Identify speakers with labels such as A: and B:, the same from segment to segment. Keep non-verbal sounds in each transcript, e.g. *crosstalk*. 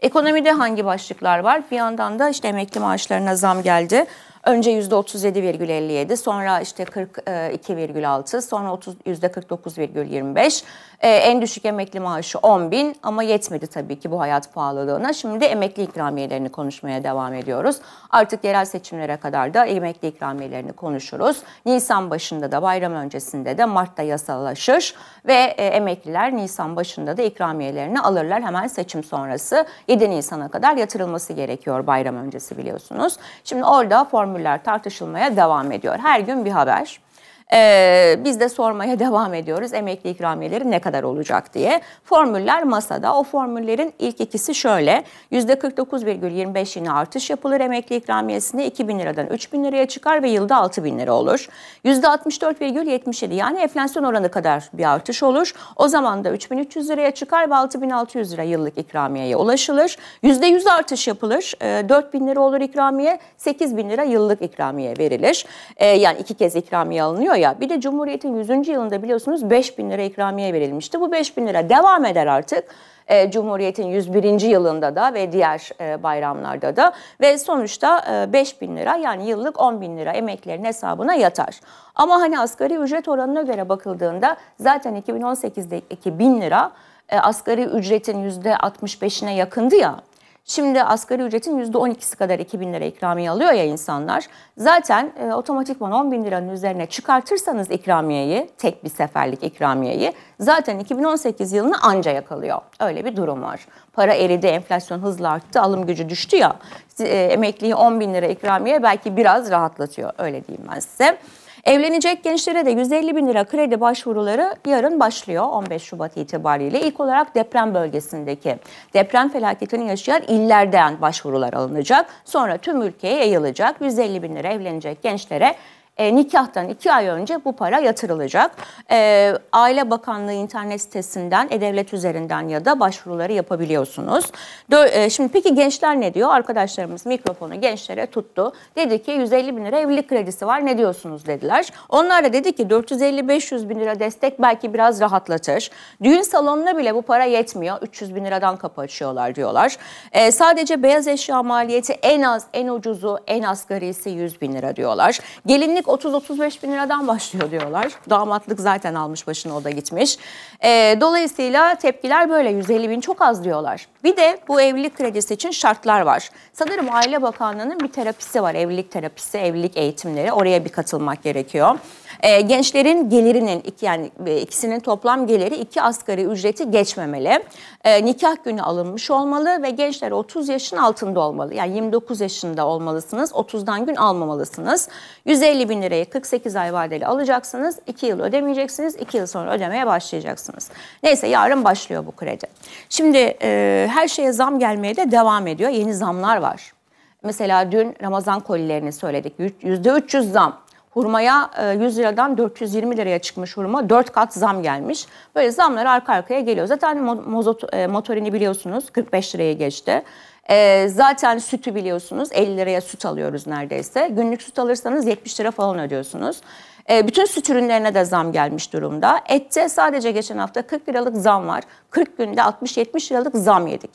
A: Ekonomide hangi başlıklar var? Bir yandan da işte emekli maaşlarına zam geldi. Önce %37,57 sonra işte 42,6 e, sonra 30, %49,25 ee, en düşük emekli maaşı 10 bin ama yetmedi tabii ki bu hayat pahalılığına. Şimdi emekli ikramiyelerini konuşmaya devam ediyoruz. Artık yerel seçimlere kadar da emekli ikramiyelerini konuşuruz. Nisan başında da bayram öncesinde de Mart'ta yasalaşır ve e, emekliler Nisan başında da ikramiyelerini alırlar hemen seçim sonrası 7 Nisan'a kadar yatırılması gerekiyor bayram öncesi biliyorsunuz. Şimdi orada form formüller tartışılmaya devam ediyor. Her gün bir haber. Ee, biz de sormaya *laughs* devam ediyoruz emekli ikramiyeleri ne kadar olacak diye. Formüller masada. O formüllerin ilk ikisi şöyle. %49,25 yine artış yapılır emekli ikramiyesine 2000 liradan 3000 liraya çıkar ve yılda 6000 lira olur. %64,77 yani enflasyon oranı kadar bir artış olur. O zaman da 3300 liraya çıkar ve 6600 lira yıllık ikramiyeye ulaşılır. %100 artış yapılır. E, ee, 4000 lira olur ikramiye, 8000 lira yıllık ikramiye verilir. E, yani iki kez ikramiye alınıyor ya. Bir de Cumhuriyet'in 100. yılında biliyorsunuz 5 bin lira ikramiye verilmişti. Bu 5 bin lira devam eder artık. E, Cumhuriyet'in 101. yılında da ve diğer e, bayramlarda da ve sonuçta e, 5 bin lira yani yıllık 10 bin lira emeklerin hesabına yatar. Ama hani asgari ücret oranına göre bakıldığında zaten 2018'deki 1000 lira e, asgari ücretin %65'ine yakındı ya. Şimdi asgari ücretin %12'si kadar 2 bin lira ikramiye alıyor ya insanlar. Zaten e, otomatikman 10 bin liranın üzerine çıkartırsanız ikramiyeyi, tek bir seferlik ikramiyeyi zaten 2018 yılını anca yakalıyor. Öyle bir durum var. Para eridi, enflasyon hızla arttı, alım gücü düştü ya. E, emekliyi 10 bin lira ikramiye belki biraz rahatlatıyor. Öyle diyeyim ben size. Evlenecek gençlere de 150 bin lira kredi başvuruları yarın başlıyor 15 Şubat itibariyle. İlk olarak deprem bölgesindeki deprem felaketini yaşayan illerden başvurular alınacak. Sonra tüm ülkeye yayılacak. 150 bin lira evlenecek gençlere e, nikahtan iki ay önce bu para yatırılacak. E, Aile Bakanlığı internet sitesinden, E-Devlet üzerinden ya da başvuruları yapabiliyorsunuz. Dö e, şimdi peki gençler ne diyor? Arkadaşlarımız mikrofonu gençlere tuttu. Dedi ki 150 bin lira evlilik kredisi var ne diyorsunuz dediler. Onlar da dedi ki 450-500 bin lira destek belki biraz rahatlatır. Düğün salonuna bile bu para yetmiyor. 300 bin liradan kapı açıyorlar diyorlar. E, sadece beyaz eşya maliyeti en az, en ucuzu, en asgarisi 100 bin lira diyorlar. Gelinlik 30-35 bin liradan başlıyor diyorlar. Damatlık zaten almış başını o da gitmiş. E, dolayısıyla tepkiler böyle 150 bin çok az diyorlar. Bir de bu evlilik kredisi için şartlar var. Sanırım Aile Bakanlığı'nın bir terapisi var. Evlilik terapisi, evlilik eğitimleri. Oraya bir katılmak gerekiyor. E, gençlerin gelirinin iki, yani e, ikisinin toplam geliri iki asgari ücreti geçmemeli. E, nikah günü alınmış olmalı ve gençler 30 yaşın altında olmalı. Yani 29 yaşında olmalısınız. 30'dan gün almamalısınız. 150 bin lirayı 48 ay vadeli alacaksınız. 2 yıl ödemeyeceksiniz. 2 yıl sonra ödemeye başlayacaksınız. Neyse yarın başlıyor bu kredi. Şimdi e, her şeye zam gelmeye de devam ediyor. Yeni zamlar var. Mesela dün Ramazan kolilerini söyledik. %300 zam. Hurmaya 100 e, liradan 420 liraya çıkmış hurma. 4 kat zam gelmiş. Böyle zamlar arka arkaya geliyor. Zaten mozot, e, motorini biliyorsunuz 45 liraya geçti. E, zaten sütü biliyorsunuz 50 liraya süt alıyoruz neredeyse. Günlük süt alırsanız 70 lira falan ödüyorsunuz. bütün süt ürünlerine de zam gelmiş durumda. Ette sadece geçen hafta 40 liralık zam var. 40 günde 60-70 liralık zam yedik.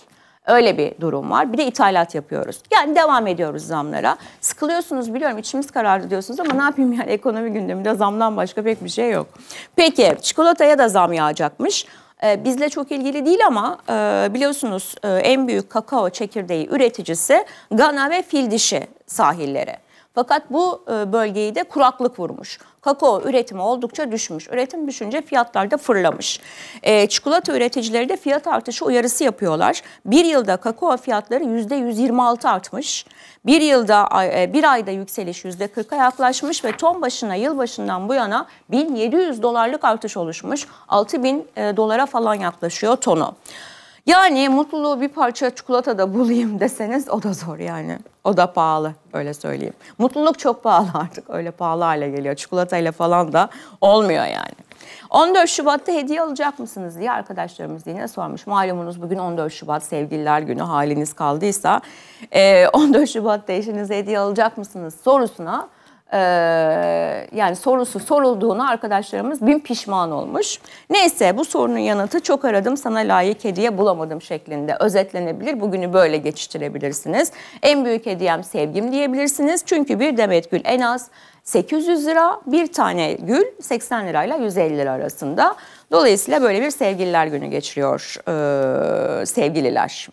A: Öyle bir durum var. Bir de ithalat yapıyoruz. Yani devam ediyoruz zamlara. Sıkılıyorsunuz biliyorum içimiz karardı diyorsunuz ama ne yapayım yani *laughs* ekonomi gündeminde zamdan başka pek bir şey yok. Peki çikolataya da zam yağacakmış. Ee, bizle çok ilgili değil ama e, biliyorsunuz e, en büyük kakao çekirdeği üreticisi Gana ve Fildişi sahilleri. Fakat bu e, bölgeyi de kuraklık vurmuş. Kakao üretimi oldukça düşmüş. Üretim düşünce fiyatlar da fırlamış. E, çikolata üreticileri de fiyat artışı uyarısı yapıyorlar. Bir yılda kakao fiyatları %126 artmış. Bir yılda e, bir ayda yükseliş %40'a yaklaşmış ve ton başına yılbaşından bu yana 1700 dolarlık artış oluşmuş. 6000 e, dolara falan yaklaşıyor tonu. Yani mutluluğu bir parça çikolatada bulayım *laughs* deseniz o da zor yani. O da pahalı öyle söyleyeyim. Mutluluk çok pahalı *laughs* artık öyle pahalı hale geliyor. Çikolatayla falan da olmuyor yani. 14 Şubat'ta hediye alacak mısınız diye arkadaşlarımız yine sormuş. Malumunuz bugün 14 Şubat sevgililer günü haliniz kaldıysa 14 *laughs* Şubat'ta eşinize hediye alacak mısınız sorusuna ee, yani sorusu sorulduğunu arkadaşlarımız bin pişman olmuş. Neyse bu sorunun yanıtı çok aradım sana layık hediye bulamadım şeklinde özetlenebilir. Bugünü böyle geçiştirebilirsiniz. En büyük hediyem sevgim diyebilirsiniz. Çünkü bir demet gül en az 800 lira bir tane gül 80 lirayla 150 lira arasında. Dolayısıyla böyle bir sevgililer günü geçiriyor e, sevgililer.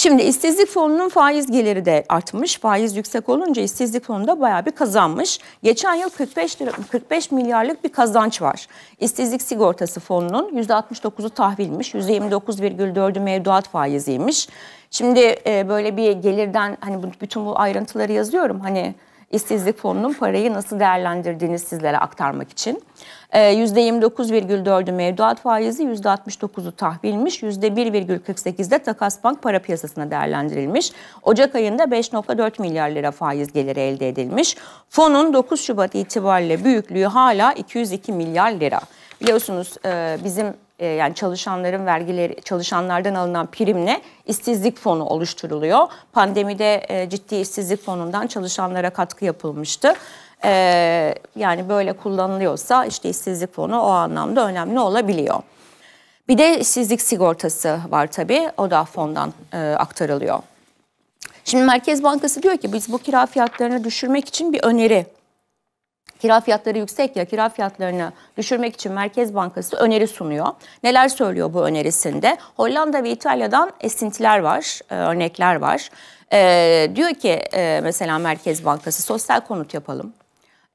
A: Şimdi işsizlik fonunun faiz geliri de artmış. Faiz yüksek olunca işsizlik fonu da bayağı bir kazanmış. Geçen yıl 45 lira, 45 milyarlık bir kazanç var. İşsizlik sigortası fonunun %69'u tahvilmiş, %29,4'ü mevduat faiziymiş. Şimdi e, böyle bir gelirden hani bütün bu ayrıntıları yazıyorum. Hani işsizlik fonunun parayı nasıl değerlendirdiğini sizlere aktarmak için. E, ee, %29,4'ü mevduat faizi, %69'u tahvilmiş, %1,48'de takas bank para piyasasına değerlendirilmiş. Ocak ayında 5,4 milyar lira faiz geliri elde edilmiş. Fonun 9 Şubat itibariyle büyüklüğü hala 202 milyar lira. Biliyorsunuz e, bizim e, yani çalışanların vergileri çalışanlardan alınan primle işsizlik fonu oluşturuluyor. Pandemide e, ciddi işsizlik fonundan çalışanlara katkı yapılmıştı. yani böyle kullanılıyorsa işte işsizlik fonu o anlamda önemli olabiliyor. Bir de işsizlik sigortası var tabii. O da fondan aktarılıyor. Şimdi Merkez Bankası diyor ki biz bu kira fiyatlarını düşürmek için bir öneri kira fiyatları yüksek ya kira fiyatlarını düşürmek için Merkez Bankası öneri sunuyor. Neler söylüyor bu önerisinde? Hollanda ve İtalya'dan esintiler var, e, örnekler var. E, diyor ki e, mesela Merkez Bankası sosyal konut yapalım.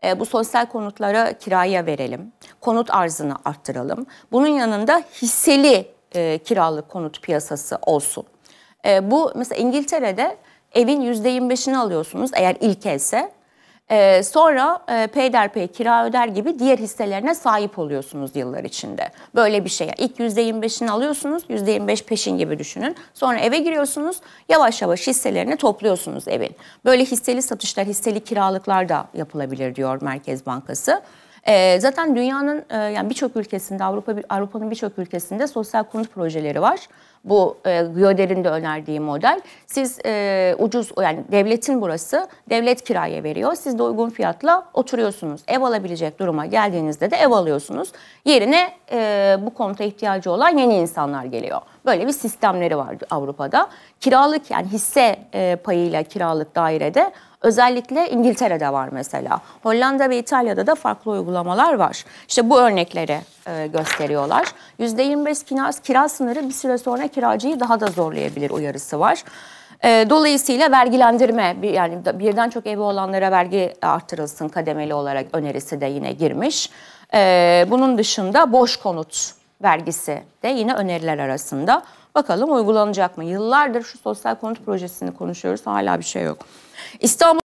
A: E, bu sosyal konutları kiraya verelim. Konut arzını arttıralım. Bunun yanında hisseli e, kiralık konut piyasası olsun. E, bu mesela İngiltere'de evin %25'ini alıyorsunuz eğer ilk ise. E, sonra e, peyderpey kira öder gibi diğer hisselerine sahip oluyorsunuz yıllar içinde. Böyle bir şey. İlk %25'ini alıyorsunuz, %25 peşin gibi düşünün. Sonra eve giriyorsunuz, yavaş yavaş hisselerini topluyorsunuz evin. Böyle hisseli satışlar, hisseli kiralıklar da yapılabilir diyor Merkez Bankası. E, zaten dünyanın e, yani birçok ülkesinde Avrupa Avrupa'nın birçok ülkesinde sosyal konut projeleri var bu e, Göder'in de önerdiği model. Siz e, ucuz yani devletin burası devlet kiraya veriyor. Siz de uygun fiyatla oturuyorsunuz. Ev alabilecek duruma geldiğinizde de ev alıyorsunuz. Yerine e, bu konuta ihtiyacı olan yeni insanlar geliyor. Böyle bir sistemleri var Avrupa'da. Kiralık yani hisse e, payıyla kiralık dairede özellikle İngiltere'de var mesela. Hollanda ve İtalya'da da farklı uygulamalar var. İşte bu örnekleri. E, gösteriyorlar. %25 kira, kira sınırı bir süre sonra kiracıyı daha da zorlayabilir uyarısı var. E, dolayısıyla vergilendirme yani birden çok evi olanlara vergi artırılsın kademeli olarak önerisi de yine girmiş. E, bunun dışında boş konut vergisi de yine öneriler arasında. Bakalım uygulanacak mı? Yıllardır şu sosyal konut projesini konuşuyoruz hala bir şey yok. İstanbul